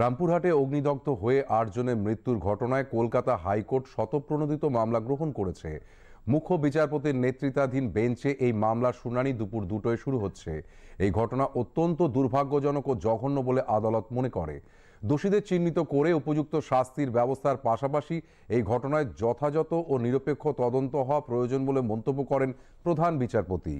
রামপুরহাটে অগ্নিদগ্ধ হয়ে আটজনের মৃত্যুর ঘটনায় কলকাতা হাইকোর্ট শতপ্রণোদিত মামলা গ্রহণ করেছে মুখ্য বিচারপতির নেতৃত্বাধীন বেঞ্চে এই মামলার শুনানি দুপুর দুটোয় শুরু হচ্ছে এই ঘটনা অত্যন্ত দুর্ভাগ্যজনক ও জঘন্য বলে আদালত মনে করে দোষীদের চিহ্নিত করে উপযুক্ত শাস্তির ব্যবস্থার পাশাপাশি এই ঘটনায় যথাযথ ও নিরপেক্ষ তদন্ত হওয়া প্রয়োজন বলে মন্তব্য করেন প্রধান বিচারপতি